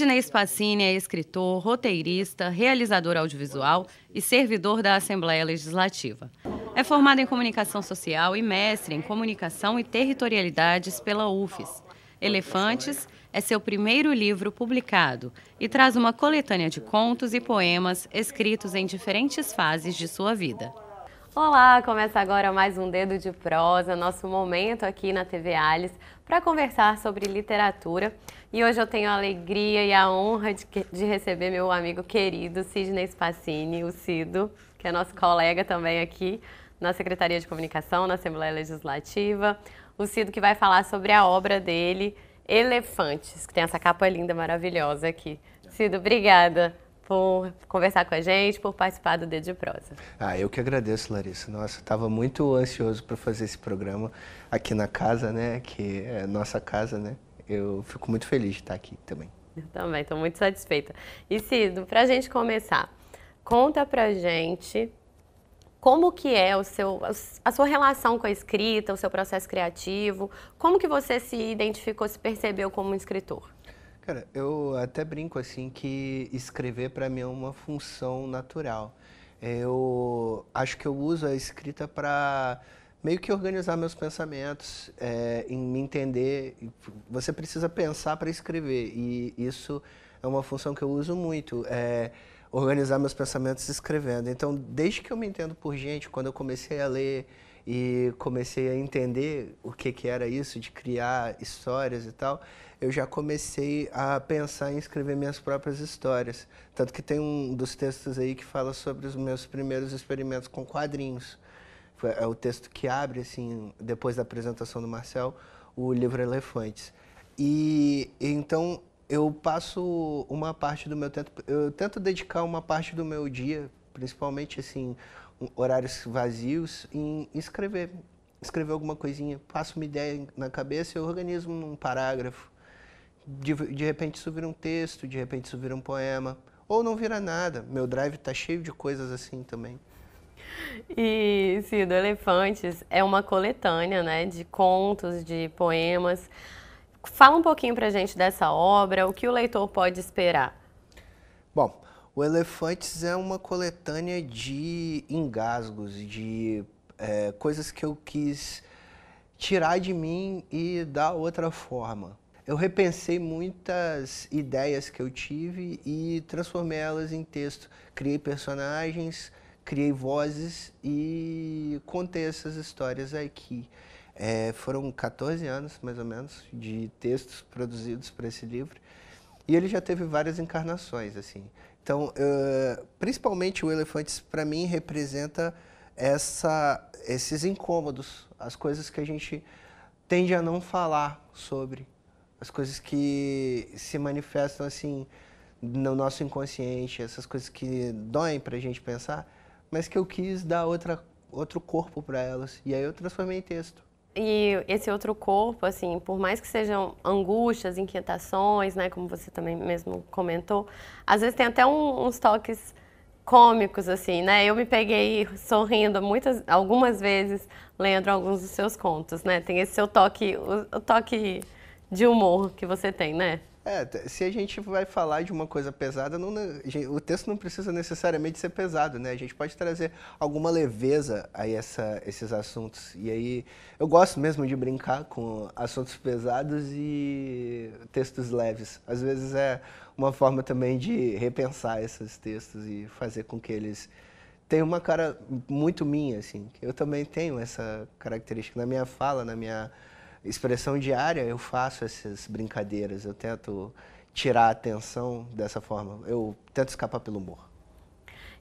Sidney Spacini é escritor, roteirista, realizador audiovisual e servidor da Assembleia Legislativa. É formado em comunicação social e mestre em comunicação e territorialidades pela UFES. Elefantes é seu primeiro livro publicado e traz uma coletânea de contos e poemas escritos em diferentes fases de sua vida. Olá, começa agora mais um Dedo de Prosa, nosso momento aqui na TV Alice para conversar sobre literatura. E hoje eu tenho a alegria e a honra de, de receber meu amigo querido Sidney Spacini, o Cido, que é nosso colega também aqui na Secretaria de Comunicação, na Assembleia Legislativa. O Cido que vai falar sobre a obra dele, Elefantes, que tem essa capa linda, maravilhosa aqui. Cido, obrigada por conversar com a gente, por participar do Dedo de Prosa. Ah, eu que agradeço, Larissa. Nossa, estava muito ansioso para fazer esse programa aqui na casa, né? Que é nossa casa, né? Eu fico muito feliz de estar aqui também. Eu também, estou muito satisfeita. E Cido, para a gente começar, conta para gente como que é o seu, a sua relação com a escrita, o seu processo criativo, como que você se identificou, se percebeu como um escritor? Cara, eu até brinco assim que escrever para mim é uma função natural. Eu acho que eu uso a escrita para meio que organizar meus pensamentos, é, em me entender. Você precisa pensar para escrever e isso é uma função que eu uso muito. É, organizar meus pensamentos escrevendo. Então, desde que eu me entendo por gente, quando eu comecei a ler e comecei a entender o que, que era isso de criar histórias e tal, eu já comecei a pensar em escrever minhas próprias histórias. Tanto que tem um dos textos aí que fala sobre os meus primeiros experimentos com quadrinhos. É o texto que abre, assim, depois da apresentação do Marcel, o livro Elefantes. E então eu passo uma parte do meu tempo, eu tento dedicar uma parte do meu dia, principalmente assim, horários vazios, em escrever escrever alguma coisinha, passo uma ideia na cabeça e organizo num parágrafo de, de repente isso vira um texto, de repente isso vira um poema, ou não vira nada. Meu drive está cheio de coisas assim também. E Cido Elefantes é uma coletânea, né, de contos, de poemas. Fala um pouquinho a gente dessa obra, o que o leitor pode esperar? Bom, o Elefantes é uma coletânea de engasgos, de é, coisas que eu quis tirar de mim e dar outra forma eu repensei muitas ideias que eu tive e transformei elas em texto. Criei personagens, criei vozes e contei essas histórias aqui. É, foram 14 anos, mais ou menos, de textos produzidos para esse livro. E ele já teve várias encarnações, assim. Então, uh, principalmente o Elefantes, para mim, representa essa, esses incômodos, as coisas que a gente tende a não falar sobre, as coisas que se manifestam assim no nosso inconsciente, essas coisas que doem para a gente pensar, mas que eu quis dar outra, outro corpo para elas. E aí eu transformei em texto. E esse outro corpo, assim, por mais que sejam angústias, inquietações, né, como você também mesmo comentou, às vezes tem até um, uns toques cômicos, assim, né? Eu me peguei sorrindo muitas, algumas vezes lendo alguns dos seus contos, né? Tem esse seu toque, o, o toque de humor que você tem, né? É, se a gente vai falar de uma coisa pesada, não, o texto não precisa necessariamente ser pesado, né? A gente pode trazer alguma leveza a essa, esses assuntos. E aí, eu gosto mesmo de brincar com assuntos pesados e textos leves. Às vezes é uma forma também de repensar esses textos e fazer com que eles tenham uma cara muito minha, assim. Eu também tenho essa característica na minha fala, na minha expressão diária, eu faço essas brincadeiras, eu tento tirar a atenção dessa forma, eu tento escapar pelo humor.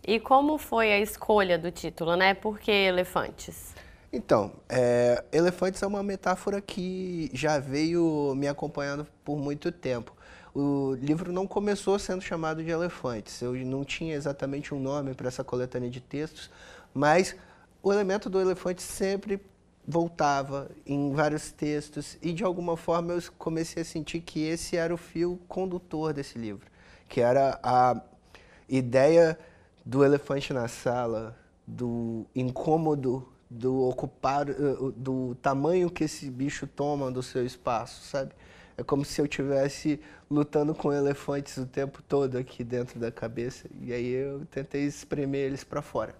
E como foi a escolha do título, né? Por que elefantes? Então, é, elefantes é uma metáfora que já veio me acompanhando por muito tempo. O livro não começou sendo chamado de Elefantes. Eu não tinha exatamente um nome para essa coletânea de textos, mas o elemento do elefante sempre voltava em vários textos e de alguma forma eu comecei a sentir que esse era o fio condutor desse livro, que era a ideia do elefante na sala, do incômodo, do ocupar, eh, do tamanho que esse bicho toma do seu espaço, sabe? É como se eu tivesse lutando com elefantes o tempo todo aqui dentro da cabeça e aí eu tentei espremer eles para fora.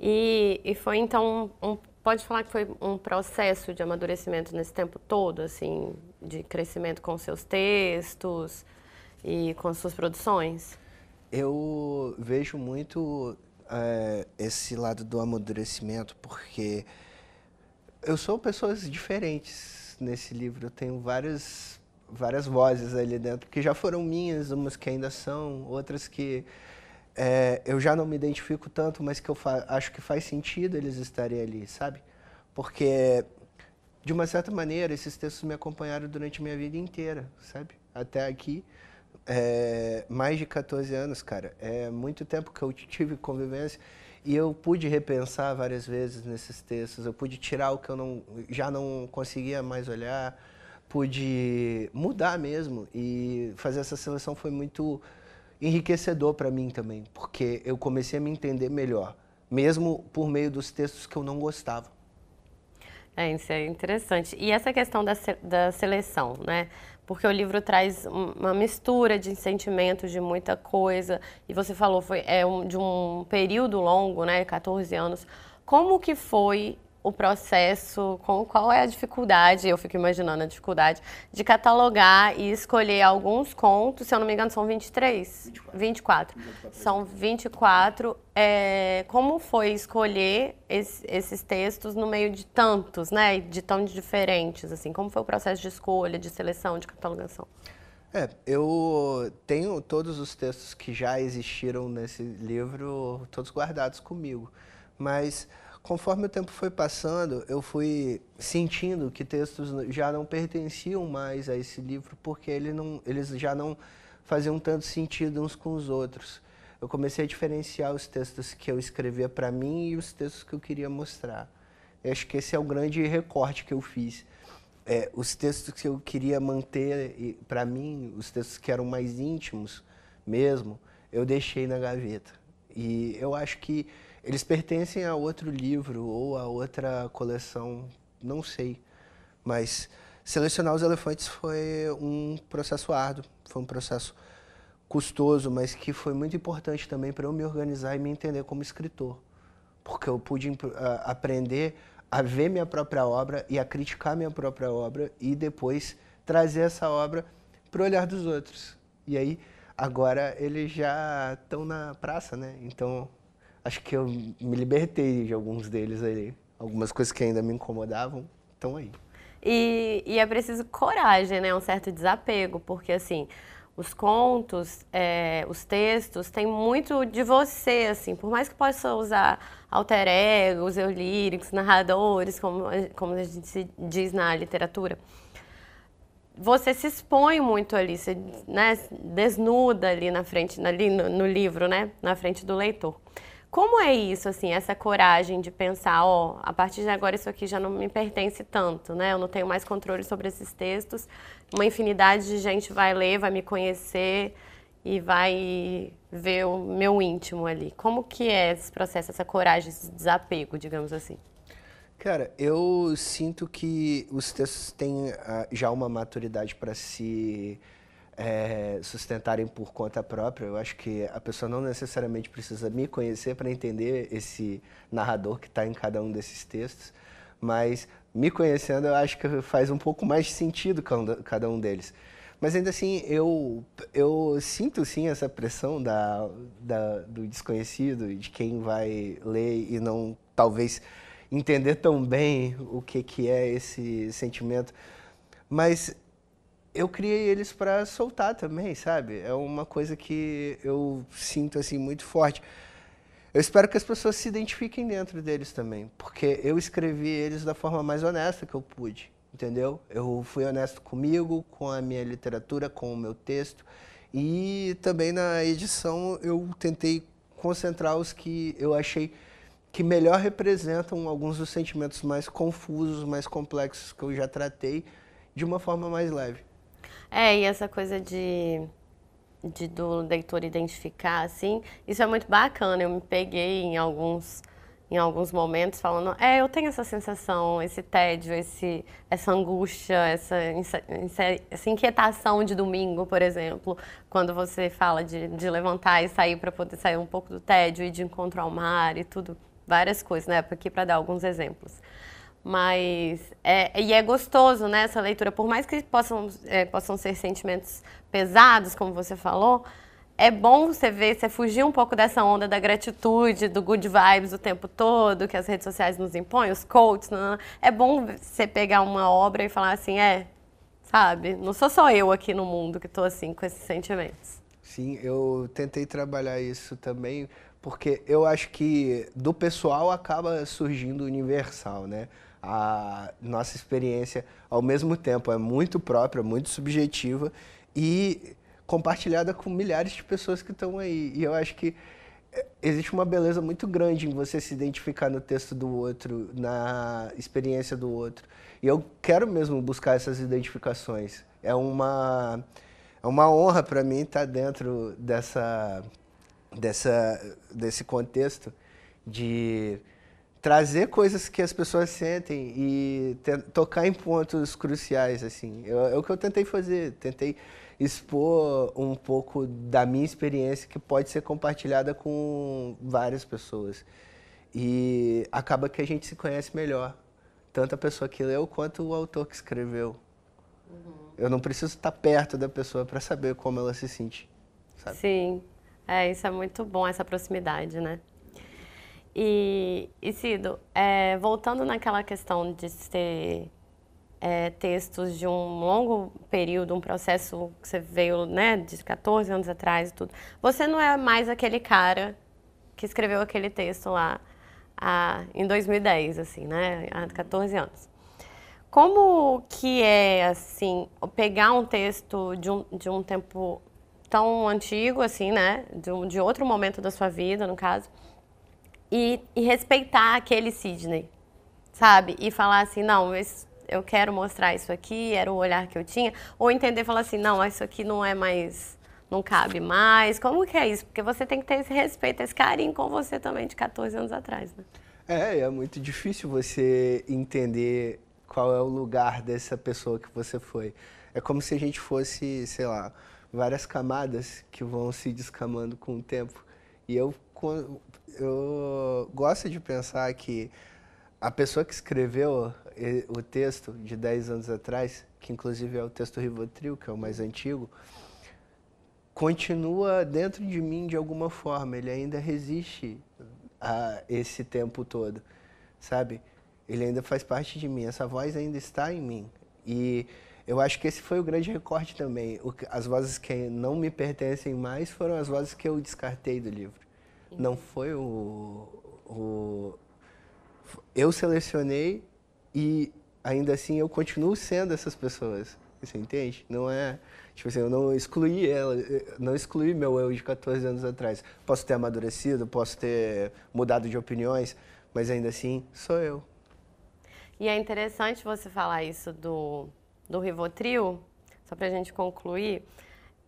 E, e, foi então um, um pode falar que foi um processo de amadurecimento nesse tempo todo, assim, de crescimento com seus textos e com suas produções? Eu vejo muito é, esse lado do amadurecimento porque eu sou pessoas diferentes nesse livro. Eu tenho várias várias vozes ali dentro que já foram minhas, umas que ainda são, outras que é, eu já não me identifico tanto, mas que eu acho que faz sentido eles estarem ali, sabe? Porque, de uma certa maneira, esses textos me acompanharam durante a minha vida inteira, sabe? Até aqui, é, mais de 14 anos, cara. É muito tempo que eu tive convivência e eu pude repensar várias vezes nesses textos, eu pude tirar o que eu não, já não conseguia mais olhar, pude mudar mesmo e fazer essa seleção foi muito enriquecedor para mim também, porque eu comecei a me entender melhor, mesmo por meio dos textos que eu não gostava. É, isso é interessante. E essa questão da, da seleção, né? Porque o livro traz uma mistura de sentimentos, de muita coisa. E você falou, foi é um, de um período longo, né? 14 anos. Como que foi o processo, com qual é a dificuldade, eu fico imaginando a dificuldade, de catalogar e escolher alguns contos, se eu não me engano, são 23. 24. 24. 24. São 24. É, como foi escolher esses textos no meio de tantos, né? De tão diferentes, assim? Como foi o processo de escolha, de seleção, de catalogação? É, eu tenho todos os textos que já existiram nesse livro, todos guardados comigo. Mas conforme o tempo foi passando, eu fui sentindo que textos já não pertenciam mais a esse livro, porque ele não, eles já não faziam tanto sentido uns com os outros. Eu comecei a diferenciar os textos que eu escrevia para mim e os textos que eu queria mostrar. Eu acho que esse é o grande recorte que eu fiz. É, os textos que eu queria manter para mim, os textos que eram mais íntimos mesmo, eu deixei na gaveta. E eu acho que eles pertencem a outro livro ou a outra coleção, não sei. Mas selecionar os elefantes foi um processo árduo, foi um processo custoso, mas que foi muito importante também para eu me organizar e me entender como escritor. Porque eu pude aprender a ver minha própria obra e a criticar minha própria obra e depois trazer essa obra para o olhar dos outros. E aí, agora eles já estão na praça, né? Então acho que eu me libertei de alguns deles ali. Algumas coisas que ainda me incomodavam estão aí. E, e, é preciso coragem, né? Um certo desapego, porque assim, os contos, é, os textos têm muito de você, assim, por mais que possa usar alter egos, líricos, narradores, como, como a gente diz na literatura você se expõe muito ali, você né, desnuda ali na frente, ali no, no livro, né? Na frente do leitor. Como é isso, assim, essa coragem de pensar, ó, a partir de agora isso aqui já não me pertence tanto, né? Eu não tenho mais controle sobre esses textos. Uma infinidade de gente vai ler, vai me conhecer e vai ver o meu íntimo ali. Como que é esse processo, essa coragem, esse desapego, digamos assim? Cara, eu sinto que os textos têm ah, já uma maturidade para se si é, sustentarem por conta própria. Eu acho que a pessoa não necessariamente precisa me conhecer para entender esse narrador que está em cada um desses textos, mas me conhecendo, eu acho que faz um pouco mais sentido cada um deles. Mas ainda assim, eu, eu sinto sim essa pressão da, da, do desconhecido, de quem vai ler e não talvez entender tão bem o que, que é esse sentimento. Mas eu criei eles para soltar também, sabe? É uma coisa que eu sinto assim muito forte. Eu espero que as pessoas se identifiquem dentro deles também, porque eu escrevi eles da forma mais honesta que eu pude, entendeu? Eu fui honesto comigo, com a minha literatura, com o meu texto e também na edição eu tentei concentrar os que eu achei que melhor representam alguns dos sentimentos mais confusos, mais complexos que eu já tratei de uma forma mais leve. É, e essa coisa de, de do leitor identificar, assim, isso é muito bacana. Eu me peguei em alguns em alguns momentos falando, é, eu tenho essa sensação, esse tédio, esse, essa angústia, essa, essa inquietação de domingo, por exemplo, quando você fala de, de levantar e sair para poder sair um pouco do tédio e de encontro ao mar e tudo, várias coisas, né? Aqui para dar alguns exemplos. Mas é, e é gostoso, né, essa leitura. Por mais que possam, é, possam ser sentimentos pesados, como você falou, é bom você ver, você fugir um pouco dessa onda da gratitude, do good vibes o tempo todo, que as redes sociais nos impõem, os coaches. Não, né? não. É bom você pegar uma obra e falar assim, é, sabe, não sou só eu aqui no mundo que estou assim com esses sentimentos. Sim, eu tentei trabalhar isso também, porque eu acho que do pessoal acaba surgindo o universal, né? a nossa experiência ao mesmo tempo é muito própria, muito subjetiva e compartilhada com milhares de pessoas que estão aí. E eu acho que eh, existe uma beleza muito grande em você se identificar no texto do outro, na experiência do outro. E eu quero mesmo buscar essas identificações. É uma é uma honra para mim estar dentro dessa dessa desse contexto de trazer coisas que as pessoas sentem e tocar em pontos cruciais, assim. Eu, é o que eu tentei fazer, tentei expor um pouco da minha experiência que pode ser compartilhada com várias pessoas. E acaba que a gente se conhece melhor, tanto a pessoa que leu quanto o autor que escreveu. Uhum. Eu não preciso estar perto da pessoa para saber como ela se sente. Sabe? Sim, é, isso é muito bom, essa proximidade, né? E, e Cido, é, voltando naquela questão de ser é, textos de um longo período, um processo que você veio né, de 14 anos atrás e tudo, você não é mais aquele cara que escreveu aquele texto lá a, em 2010, assim, né, há 14 anos. Como que é, assim, pegar um texto de um, de um tempo tão antigo, assim, né, de, de outro momento da sua vida, no caso, e, e respeitar aquele Sidney, sabe? E falar assim, não, eu quero mostrar isso aqui, era o olhar que eu tinha. Ou entender e falar assim, não, isso aqui não é mais, não cabe mais. Como que é isso? Porque você tem que ter esse respeito, esse carinho com você também de 14 anos atrás, né? É, é muito difícil você entender qual é o lugar dessa pessoa que você foi. É como se a gente fosse, sei lá, várias camadas que vão se descamando com o tempo. E eu eu gosto de pensar que a pessoa que escreveu o texto de 10 anos atrás, que inclusive é o texto Rivotril, que é o mais antigo, continua dentro de mim de alguma forma, ele ainda resiste a esse tempo todo, sabe? Ele ainda faz parte de mim, essa voz ainda está em mim. E eu acho que esse foi o grande recorte também. As vozes que não me pertencem mais foram as vozes que eu descartei do livro. Não foi o, o. Eu selecionei e ainda assim eu continuo sendo essas pessoas. Você entende? Não é. Tipo assim, eu não excluí ela, não excluí meu eu de 14 anos atrás. Posso ter amadurecido, posso ter mudado de opiniões, mas ainda assim sou eu. E é interessante você falar isso do, do Rivotril, só pra gente concluir,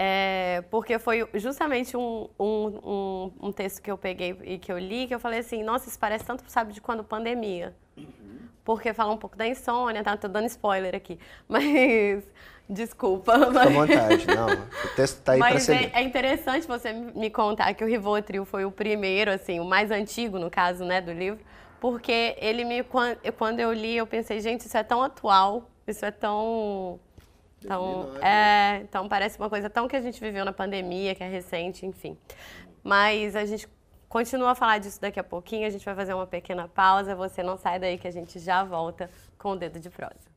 é, porque foi justamente um, um, um, um, texto que eu peguei e que eu li, que eu falei assim, nossa, isso parece tanto, sabe, de quando pandemia. Uhum. Porque fala um pouco da insônia, tá? Tô dando spoiler aqui. Mas, desculpa. Fica mas... à vontade, não. O texto tá aí mas pra ser é, é interessante você me contar que o Rivotril foi o primeiro, assim, o mais antigo, no caso, né, do livro. Porque ele me, quando eu li, eu pensei, gente, isso é tão atual, isso é tão então, é, é então parece uma coisa tão que a gente viveu na pandemia, que é recente, enfim. Mas a gente continua a falar disso daqui a pouquinho, a gente vai fazer uma pequena pausa, você não sai daí que a gente já volta com o dedo de prosa.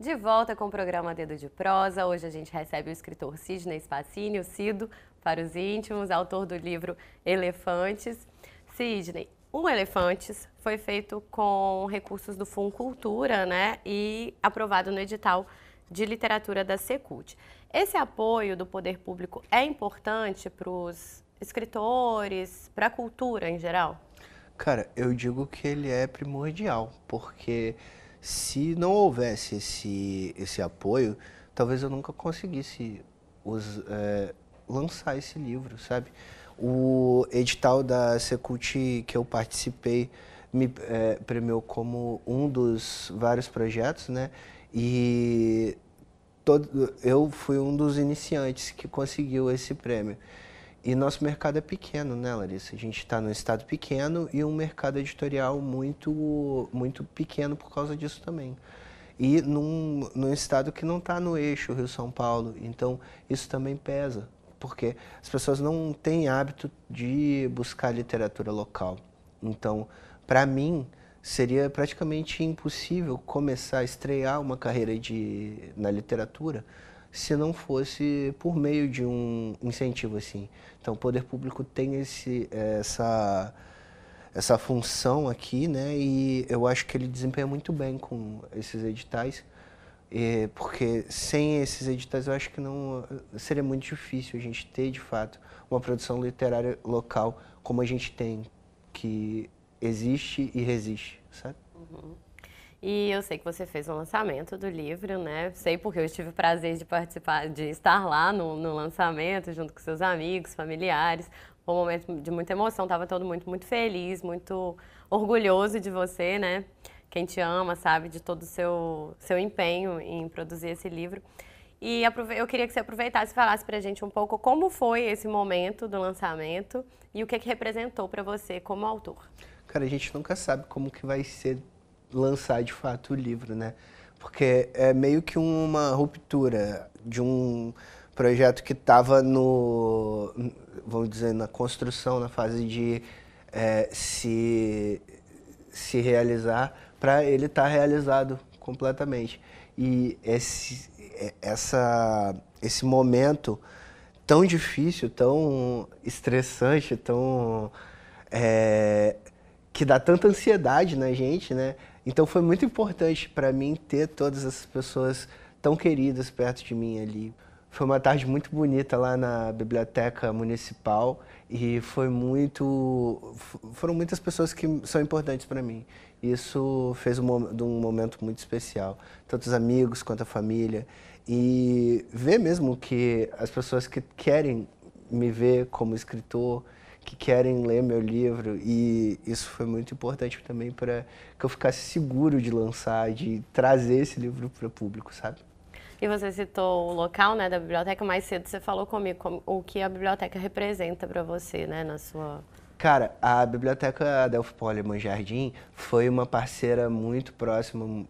De volta com o programa Dedo de Prosa, hoje a gente recebe o escritor Sidney Spacini, o Cido, para os íntimos, autor do livro Elefantes. Sidney, Um Elefantes foi feito com recursos do Fundo Cultura, né, e aprovado no edital de literatura da Secult. Esse apoio do poder público é importante para os escritores, para a cultura em geral? Cara, eu digo que ele é primordial, porque se não houvesse esse, esse apoio, talvez eu nunca conseguisse os, é, lançar esse livro, sabe? O edital da Secult que eu participei me é, premiou como um dos vários projetos, né? E todo, eu fui um dos iniciantes que conseguiu esse prêmio. E nosso mercado é pequeno, né, Larissa? A gente está num estado pequeno e um mercado editorial muito, muito pequeno por causa disso também. E num, num estado que não está no eixo Rio-São Paulo. Então, isso também pesa, porque as pessoas não têm hábito de buscar literatura local. Então, para mim, seria praticamente impossível começar a estrear uma carreira de, na literatura se não fosse por meio de um incentivo assim. Então, o poder público tem esse, essa, essa função aqui, né? E eu acho que ele desempenha muito bem com esses editais e, é, porque sem esses editais eu acho que não seria muito difícil a gente ter de fato uma produção literária local como a gente tem, que existe e resiste, sabe? Uhum. E eu sei que você fez um lançamento do livro, né? Sei porque eu tive o prazer de participar, de estar lá no, no lançamento, junto com seus amigos, familiares. Foi um momento de muita emoção, estava todo mundo muito feliz, muito orgulhoso de você, né? quem te ama, sabe, de todo o seu, seu empenho em produzir esse livro. E eu queria que você aproveitasse e falasse para a gente um pouco como foi esse momento do lançamento e o que, é que representou para você como autor. Cara, a gente nunca sabe como que vai ser lançar de fato o livro, né? Porque é meio que uma ruptura de um projeto que estava no, vamos dizer, na construção, na fase de é, se, se realizar para ele estar tá realizado completamente. E esse, é, essa, esse momento tão difícil, tão estressante, tão é, que dá tanta ansiedade na gente, né? Então foi muito importante para mim ter todas essas pessoas tão queridas perto de mim ali. Foi uma tarde muito bonita lá na biblioteca municipal e foi muito foram muitas pessoas que são importantes para mim. Isso fez um, um momento muito especial, tanto os amigos quanto a família e ver mesmo que as pessoas que querem me ver como escritor, que querem ler meu livro e isso foi muito importante também para que eu ficasse seguro de lançar, de trazer esse livro para o público, sabe? E você citou o local né, da biblioteca, mais cedo você falou comigo como, o que a biblioteca representa para você, né, na sua... Cara, a biblioteca Adelfo Poleman Jardim foi uma parceira muito próxima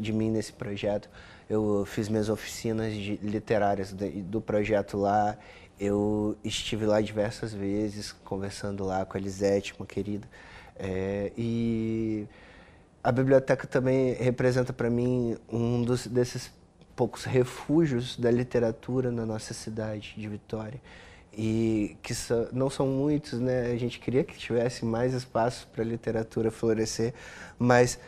de mim nesse projeto. Eu fiz minhas oficinas literárias do projeto lá. Eu estive lá diversas vezes, conversando lá com a Elisete, uma querida. É, e a biblioteca também representa para mim um dos, desses poucos refúgios da literatura na nossa cidade de Vitória e que não são muitos, né? A gente queria que tivesse mais espaço para a literatura florescer, mas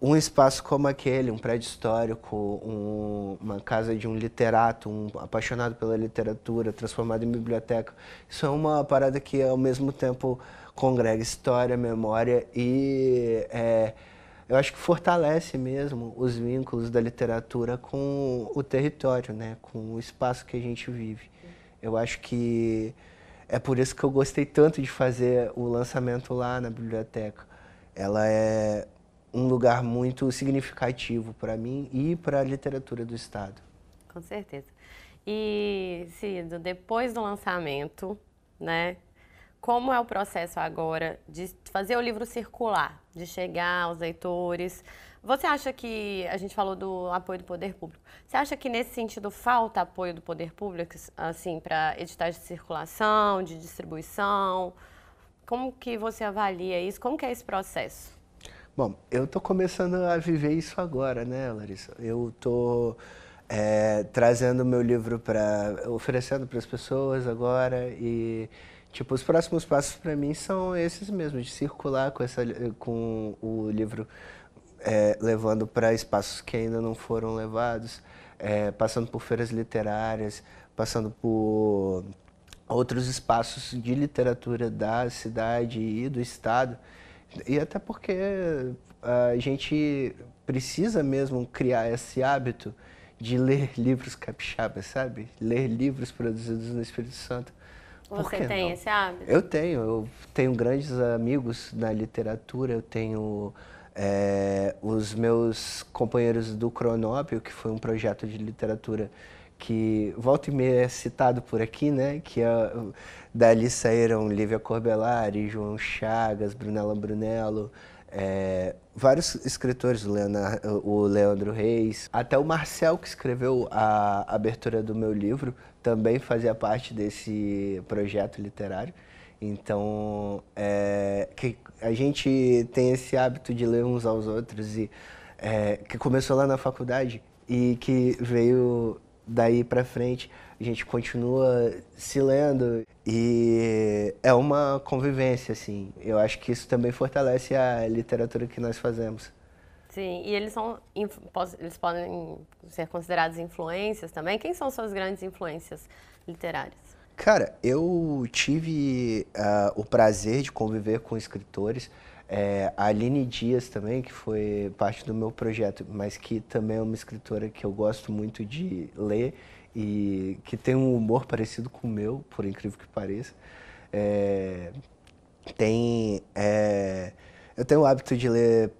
um espaço como aquele, um prédio histórico, um, uma casa de um literato, um apaixonado pela literatura, transformado em biblioteca, isso é uma parada que ao mesmo tempo congrega história, memória e é, eu acho que fortalece mesmo os vínculos da literatura com o território, né? com o espaço que a gente vive. Eu acho que é por isso que eu gostei tanto de fazer o lançamento lá na biblioteca. Ela é um lugar muito significativo para mim e para a literatura do Estado. Com certeza. E, Cido, depois do lançamento, né, como é o processo agora de fazer o livro circular, de chegar aos leitores? Você acha que a gente falou do apoio do poder público? Você acha que nesse sentido falta apoio do poder público, assim, para editais de circulação, de distribuição? Como que você avalia isso? Como que é esse processo? Bom, eu estou começando a viver isso agora, né, Larissa? Eu estou é, trazendo meu livro para oferecendo para as pessoas agora e Tipo, os próximos passos para mim são esses mesmo, de circular com, essa, com o livro, é, levando para espaços que ainda não foram levados, é, passando por feiras literárias, passando por outros espaços de literatura da cidade e do estado. E até porque a gente precisa mesmo criar esse hábito de ler livros capixabas, sabe? Ler livros produzidos no Espírito Santo você tem não? esse hábito? Eu tenho. Eu tenho grandes amigos na literatura. Eu tenho é, os meus companheiros do Cronópio, que foi um projeto de literatura que volta e meia é citado por aqui, né? Que é, dali saíram Lívia Corbelari, João Chagas, Brunella Brunello, é, vários escritores, o, Leonardo, o Leandro Reis, até o Marcel que escreveu a abertura do meu livro, também fazia parte desse projeto literário. Então, é, que a gente tem esse hábito de ler uns aos outros e é, que começou lá na faculdade e que veio daí para frente. A gente continua se lendo e é uma convivência assim. Eu acho que isso também fortalece a literatura que nós fazemos. Sim, e eles são eles podem ser considerados influências também. Quem são suas grandes influências literárias? Cara, eu tive uh, o prazer de conviver com escritores. É, a Aline Dias também, que foi parte do meu projeto, mas que também é uma escritora que eu gosto muito de ler e que tem um humor parecido com o meu, por incrível que pareça. É, tem, é, eu tenho o hábito de ler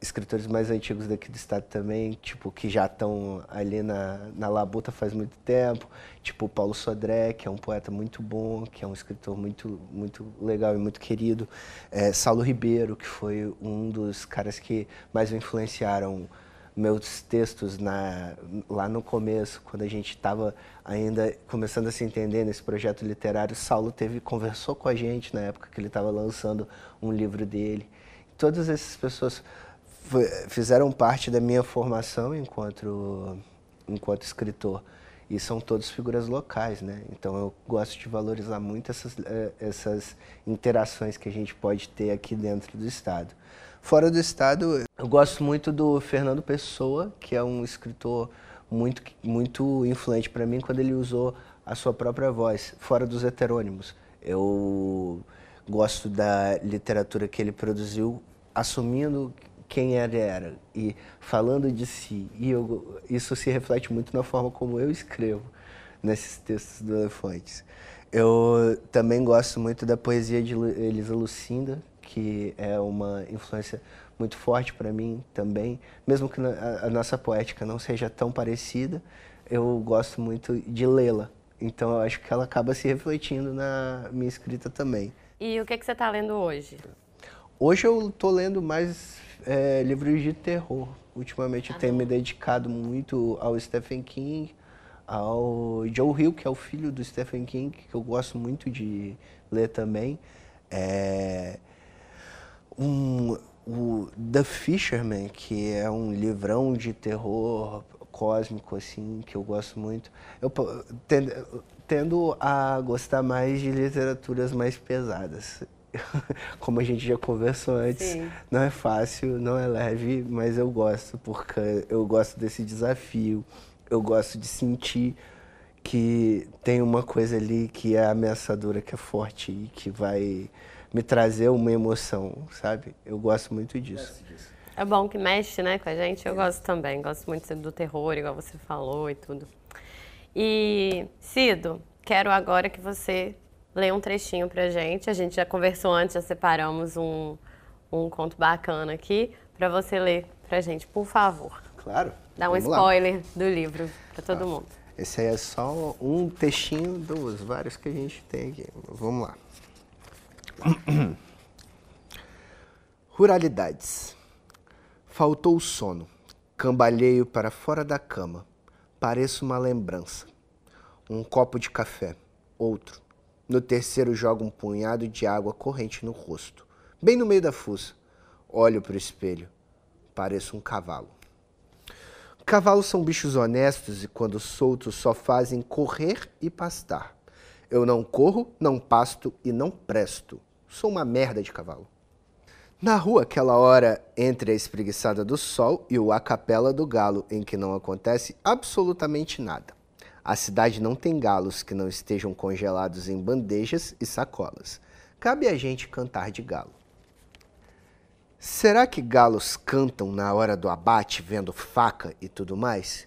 escritores mais antigos daqui do estado também, tipo, que já estão ali na, na labuta faz muito tempo, tipo Paulo Sodré, que é um poeta muito bom, que é um escritor muito, muito legal e muito querido, é, Saulo Ribeiro, que foi um dos caras que mais me influenciaram meus textos na, lá no começo, quando a gente estava ainda começando a se entender nesse projeto literário, Saulo teve conversou com a gente na época que ele estava lançando um livro dele. Todas essas pessoas fizeram parte da minha formação enquanto, enquanto escritor. E são todas figuras locais, né? Então eu gosto de valorizar muito essas, eh, essas interações que a gente pode ter aqui dentro do Estado. Fora do Estado, eu gosto muito do Fernando Pessoa, que é um escritor muito, muito influente para mim quando ele usou a sua própria voz, fora dos heterônimos. Eu gosto da literatura que ele produziu assumindo quem ela era e falando de si. E eu, isso se reflete muito na forma como eu escrevo nesses textos do Elefantes. Eu também gosto muito da poesia de Elisa Lucinda, que é uma influência muito forte para mim também, mesmo que a nossa poética não seja tão parecida, eu gosto muito de lê-la. Então eu acho que ela acaba se refletindo na minha escrita também. E o que, é que você está lendo hoje? Hoje eu tô lendo mais é, livros de terror. Ultimamente eu ah, tenho me dedicado muito ao Stephen King, ao Joe Hill, que é o filho do Stephen King, que eu gosto muito de ler também. É, um, o The Fisherman, que é um livrão de terror cósmico, assim, que eu gosto muito. Eu tendo, tendo a gostar mais de literaturas mais pesadas. como a gente já conversou antes, Sim. não é fácil, não é leve, mas eu gosto, porque eu gosto desse desafio, eu gosto de sentir que tem uma coisa ali que é ameaçadora, que é forte e que vai me trazer uma emoção, sabe? Eu gosto muito disso. É bom que mexe, né, com a gente. Eu é. gosto também, gosto muito do terror, igual você falou e tudo. E Cido, quero agora que você lê um trechinho pra gente. A gente já conversou antes, já separamos um, um conto bacana aqui para você ler pra gente, por favor. Claro. Dá um spoiler lá. do livro para todo ah, mundo. Esse aí é só um textinho dos vários que a gente tem aqui. Vamos lá. Ruralidades. Faltou o sono. Cambalheio para fora da cama. Pareço uma lembrança. Um copo de café. Outro no terceiro, joga um punhado de água corrente no rosto, bem no meio da fuça. Olho para o espelho. Pareço um cavalo. Cavalos são bichos honestos e, quando soltos, só fazem correr e pastar. Eu não corro, não pasto e não presto. Sou uma merda de cavalo. Na rua, aquela hora entre a espreguiçada do sol e o acapela do galo, em que não acontece absolutamente nada. A cidade não tem galos que não estejam congelados em bandejas e sacolas. Cabe a gente cantar de galo. Será que galos cantam na hora do abate, vendo faca e tudo mais?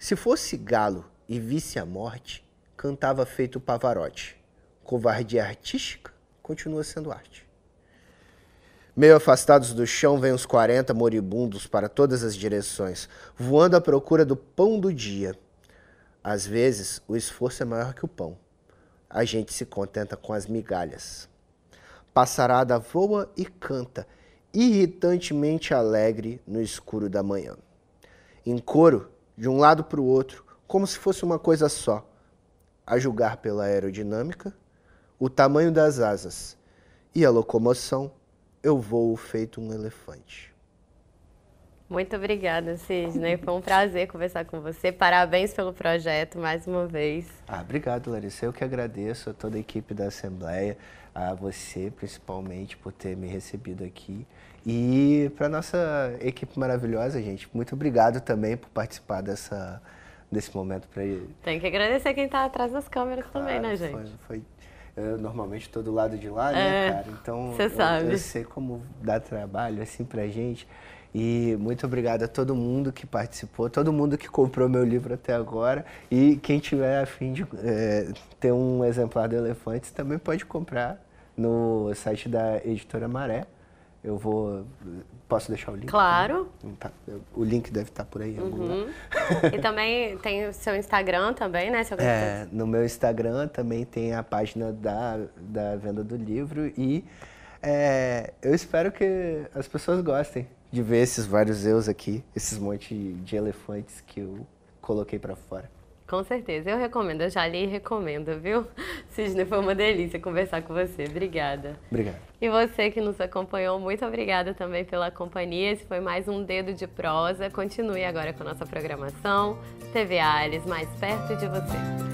Se fosse galo e visse a morte, cantava feito pavarote. Covardia artística continua sendo arte. Meio afastados do chão, vêm os 40 moribundos para todas as direções, voando à procura do pão do dia às vezes, o esforço é maior que o pão. A gente se contenta com as migalhas. Passarada voa e canta, irritantemente alegre no escuro da manhã. Em coro, de um lado para o outro, como se fosse uma coisa só, a julgar pela aerodinâmica, o tamanho das asas e a locomoção, eu voo feito um elefante. Muito obrigada, Sidney. Foi um prazer conversar com você. Parabéns pelo projeto mais uma vez. Ah, obrigado, Larissa. Eu que agradeço a toda a equipe da Assembleia, a você principalmente por ter me recebido aqui. E para nossa equipe maravilhosa, gente, muito obrigado também por participar dessa, desse momento para ele. Tem que agradecer quem está atrás das câmeras claro, ah, também, né, gente? Foi, foi eu, normalmente estou do lado de lá, né, é, né, cara? Então, eu, sabe. eu sei como dá trabalho assim pra gente. E muito obrigado a todo mundo que participou, todo mundo que comprou meu livro até agora. E quem tiver a fim de é, ter um exemplar do Elefantes também pode comprar no site da editora Maré. Eu vou. Posso deixar o link? Claro. Hum, tá, o link deve estar tá por aí. Uhum. e também tem o seu Instagram também, né? é, no meu Instagram também tem a página da, da venda do livro e é, eu espero que as pessoas gostem de ver esses vários Zeus aqui, esses monte de elefantes que eu coloquei para fora. Com certeza, eu recomendo, eu já li e recomendo, viu? Cisne, foi uma delícia conversar com você, obrigada. Obrigado. E você que nos acompanhou, muito obrigada também pela companhia. Esse foi mais um Dedo de Prosa. Continue agora com a nossa programação. TV Ares, mais perto de você.